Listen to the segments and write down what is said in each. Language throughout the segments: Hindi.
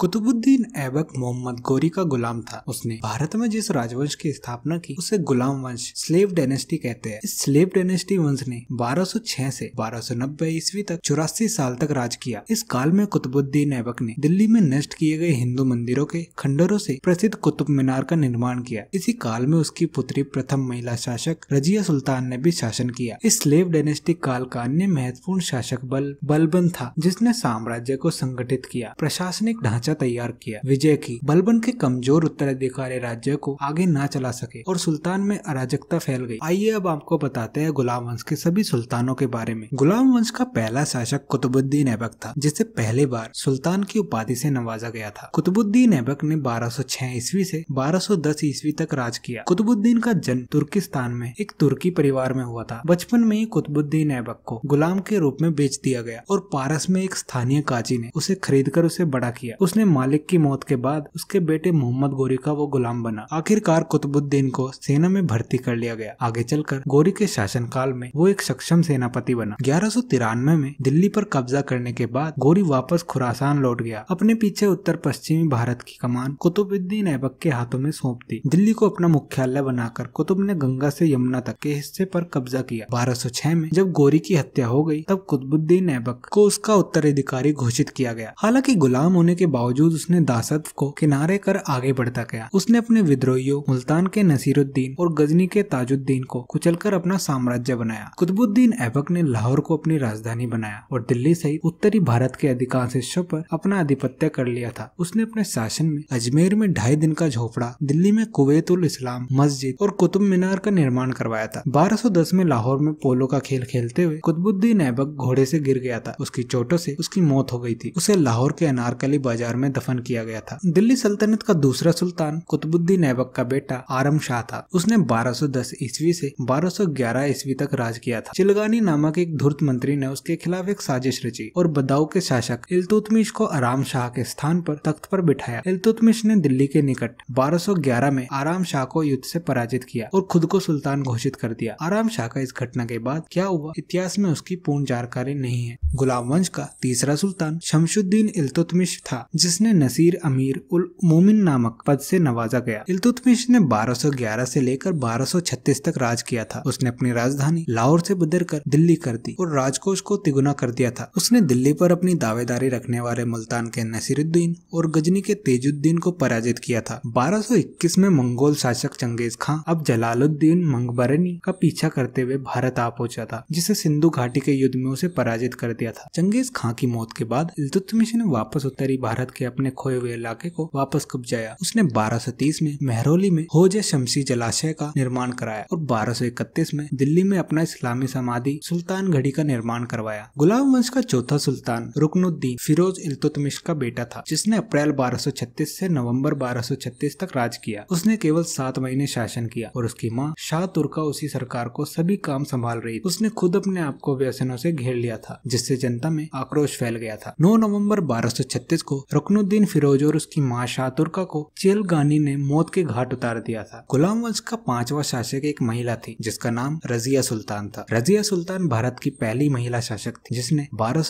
कुतुबुद्दीन ऐबक मोहम्मद गोरी का गुलाम था उसने भारत में जिस राजवंश की स्थापना की उसे गुलाम वंश स्लेव डायनेस्टी कहते हैं इस स्लेव डायनेस्टी वंश ने 1206 से 1290 ईस्वी तक चौरासी साल तक राज किया इस काल में कुतुबुद्दीन ऐबक ने दिल्ली में नष्ट किए गए हिंदू मंदिरों के खंडरों से प्रसिद्ध कुतुब मीनार का निर्माण किया इसी काल में उसकी पुत्री प्रथम महिला शासक रजिया सुल्तान ने भी शासन किया इस स्लेव डायनेस्टी काल का अन्य महत्वपूर्ण शासक बल बलबन था जिसने साम्राज्य को संगठित किया प्रशासनिक ढांचा ढांचा तैयार किया विजय की बलबन के कमजोर उत्तराधिकारी राज्य को आगे न चला सके और सुल्तान में अराजकता फैल गई आइए अब आपको बताते हैं गुलाम वंश के सभी सुल्तानों के बारे में गुलाम वंश का पहला शासक कुतुबुद्दीन ऐबक था जिसे पहले बार सुल्तान की उपाधि से नवाजा गया था कुतुबुद्दीन ऐबक ने 1206 ईस्वी से 1210 ईस्वी तक राज किया कुतुबुद्दीन का जन्म तुर्किस्तान में एक तुर्की परिवार में हुआ था बचपन में ही कुतुबुद्दीन ऐबक को गुलाम के रूप में बेच दिया गया और पारस में एक स्थानीय काजी ने उसे खरीद कर उसे बड़ा किया उसने अपने मालिक की मौत के बाद उसके बेटे मोहम्मद गोरी का वो गुलाम बना आखिरकार कुतुबुद्दीन को सेना में भर्ती कर लिया गया आगे चलकर गोरी के शासन काल में वो एक सक्षम सेनापति बना ग्यारह में दिल्ली पर कब्जा करने के बाद गोरी वापस खुरासान लौट गया अपने पीछे उत्तर पश्चिमी भारत की कमान कुतुबुद्दीन ऐबक के हाथों में सौंप दी दिल्ली को अपना मुख्यालय बनाकर कुतुब ने गंगा से यमुना तक के हिस्से पर कब्जा किया बारह में जब गोरी की हत्या हो गई तब कुतुबुद्दीन ऐबक को उसका उत्तराधिकारी घोषित किया गया हालांकि गुलाम होने के बावजूद बावजूद उसने दासत को किनारे कर आगे बढ़ता गया उसने अपने विद्रोहियों मुल्तान के नसीरुद्दीन और गजनी के ताजुद्दीन को कुचलकर अपना साम्राज्य बनाया कुतुबुद्दीन ऐबक ने लाहौर को अपनी राजधानी बनाया और दिल्ली सहित उत्तरी भारत के अधिकांश हिस्सों पर अपना आधिपत्य कर लिया था उसने अपने शासन में अजमेर में ढाई दिन का झोपड़ा दिल्ली में कुवैतुल इस्लाम मस्जिद और कुतुब मीनार का निर्माण करवाया था 1210 में लाहौर में पोलो का खेल खेलते हुए कुतुबुद्दीन ऐबक घोड़े से गिर गया था उसकी चोटों से उसकी मौत हो गई थी उसे लाहौर के अनारकली बाजार में दफन किया गया था दिल्ली सल्तनत का दूसरा सुल्तान कुतुबुद्दीन ऐबक का बेटा आरम शाह था उसने 1210 ईस्वी से 1211 ईस्वी तक राज किया था चिलगानी नामक एक धूर्त मंत्री ने उसके खिलाफ एक साजिश रची और बदाऊ के शासक इलतुतमिश को आराम शाह के स्थान पर तख्त पर बिठाया इलतुतमिश ने दिल्ली के निकट 1211 में आराम शाह को युद्ध से पराजित किया और खुद को सुल्तान घोषित कर दिया आराम शाह का इस घटना के बाद क्या हुआ इतिहास में उसकी पूर्ण जानकारी नहीं है गुलाम वंश का तीसरा सुल्तान शमशुद्दीन इलतुतमिश था जिस जिसने नसीर अमीर उल मोमिन नामक पद से नवाजा गया इलतुतमिश ने 1211 से लेकर 1236 तक राज किया था उसने अपनी राजधानी लाहौर से बदलकर दिल्ली कर दी और राजकोष को तिगुना कर दिया था उसने दिल्ली पर अपनी दावेदारी रखने वाले मुल्तान के नसीरुद्दीन और गजनी के तेजुद्दीन को पराजित किया था बारह में मंगोल शासक चंगेज खान अब जलालुद्दीन मंगबरनी का पीछा करते हुए भारत आ पहुंचा था जिसे सिंधु घाटी के युद्ध में उसे पराजित कर दिया था चंगेज खां की मौत के बाद इलतुतमिश ने वापस उत्तरी भारत भारत के अपने खोए हुए इलाके को वापस कब्जाया उसने बारह में मेहरोली में होजे शमसी जलाशय का निर्माण कराया और बारह में दिल्ली में अपना इस्लामी समाधि सुल्तान घड़ी का निर्माण करवाया गुलाम वंश का चौथा सुल्तान रुकनुद्दीन फिरोज इलतुतमिश का बेटा था जिसने अप्रैल 1236 से नवंबर 1236 तक राज किया उसने केवल सात महीने शासन किया और उसकी माँ शाह तुर्का उसी सरकार को सभी काम संभाल रही थी उसने खुद अपने आप को व्यसनों से घेर लिया था जिससे जनता में आक्रोश फैल गया था 9 नवंबर 1236 को रुकनुद्दीन फिरोज और उसकी माँ शाहतुर्का को चेल गानी ने मौत के घाट उतार दिया था गुलाम वंश का पांचवा शासक एक महिला थी जिसका नाम रजिया सुल्तान था रजिया सुल्तान भारत की पहली महिला शासक थी जिसने बारह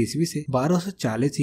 ईस्वी से बारह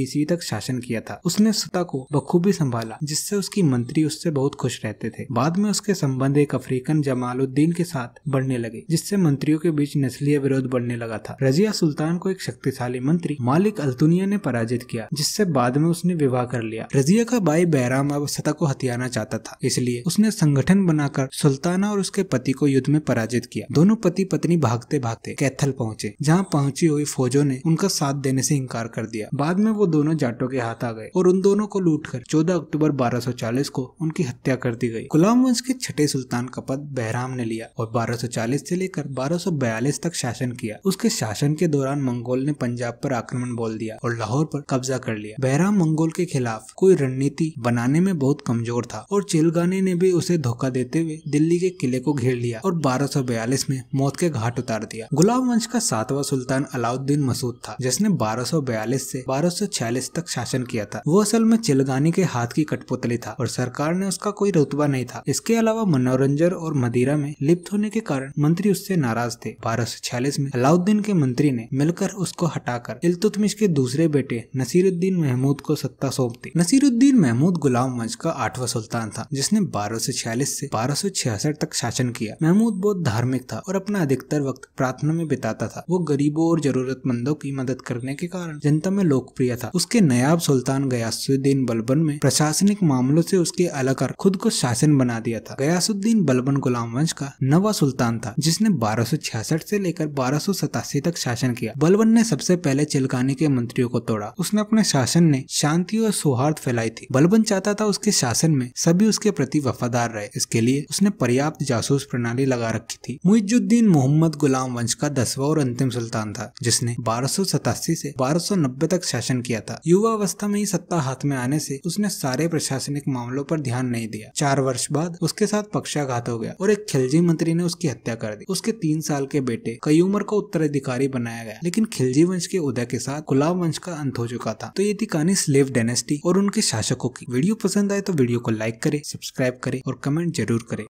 ईस्वी तक शासन किया था उसने सुता को बखूबी संभाला जिससे उसकी मंत्री उससे बहुत खुश रहते थे बाद में उसके संबंध एक अफ्रीकन जमालुद्दीन के साथ बढ़ने लगे जिससे मंत्रियों के बीच नस्लीय विरोध बढ़ने लगा था रजिया सुल्तान को एक शक्तिशाली मंत्री मालिक अल्तुनिया ने पराजित किया जिससे बाद में उस उसने विवाह कर लिया रजिया का भाई बैराम अब सता को हथियाना चाहता था इसलिए उसने संगठन बनाकर सुल्ताना और उसके पति को युद्ध में पराजित किया दोनों पति पत्नी भागते भागते कैथल पहुंचे जहाँ पहुंची हुई फौजों ने उनका साथ देने से इनकार कर दिया बाद में वो दोनों जाटों के हाथ आ गए और उन दोनों को लूट कर चौदह अक्टूबर बारह को उनकी हत्या कर दी गई गुलाम वंश के छठे सुल्तान का पद बहराम ने लिया और बारह से लेकर बारह तक शासन किया उसके शासन के दौरान मंगोल ने पंजाब पर आक्रमण बोल दिया और लाहौर पर कब्जा कर लिया बहराम मंगोल के खिलाफ कोई रणनीति बनाने में बहुत कमजोर था और चिलगाने ने भी उसे धोखा देते हुए दिल्ली के किले को घेर लिया और 1242 में मौत के घाट उतार दिया गुलाब वंश का सातवां सुल्तान अलाउद्दीन मसूद था जिसने 1242 से 1246 तक शासन किया था वो असल में चिलगानी के हाथ की कठपुतली था और सरकार ने उसका कोई रुतबा नहीं था इसके अलावा मनोरंजन और मदिरा में लिप्त होने के कारण मंत्री उससे नाराज थे बारह में अलाउद्दीन के मंत्री ने मिलकर उसको हटाकर इलतुतमिश के दूसरे बेटे नसीरुद्दीन महमूद को सत्ता सौंप दी नसीरुद्दीन महमूद गुलाम वंश का आठवां सुल्तान था जिसने बारह छियालीस ऐसी बारह सौ छियासठ तक शासन किया महमूद बहुत धार्मिक था और अपना अधिकतर वक्त प्रार्थना में बिताता था वो गरीबों और जरूरतमंदों की मदद करने के कारण जनता में लोकप्रिय था उसके नयाब सुल्तान गयासुद्दीन बलबन में प्रशासनिक मामलों से उसके अलग कर खुद को शासन बना दिया था गयासुद्दीन बलबन गुलाम वंश का नवा सुल्तान था जिसने बारह सौ छियासठ ऐसी लेकर बारह सतासी तक शासन किया बलबन ने सबसे पहले चिलकानी के मंत्रियों को तोड़ा उसने अपने शासन ने शाम शांति और सौहार्द फैलाई थी बलबन चाहता था उसके शासन में सभी उसके प्रति वफादार रहे इसके लिए उसने पर्याप्त जासूस प्रणाली लगा रखी थी मुइजुद्दीन मोहम्मद गुलाम वंश का दसवा और अंतिम सुल्तान था जिसने बारह से बारह तक शासन किया था युवा अवस्था में ही सत्ता हाथ में आने से उसने सारे प्रशासनिक मामलों पर ध्यान नहीं दिया चार वर्ष बाद उसके साथ पक्षाघात हो गया और एक खिलजी मंत्री ने उसकी हत्या कर दी उसके तीन साल के बेटे कई उम्र का उत्तराधिकारी बनाया गया लेकिन खिलजी वंश के उदय के साथ गुलाम वंश का अंत हो चुका था तो ये थी कहानी स्लेब देव डेनेस्टी और उनके शासकों की वीडियो पसंद आए तो वीडियो को लाइक करे सब्सक्राइब करे और कमेंट जरूर करे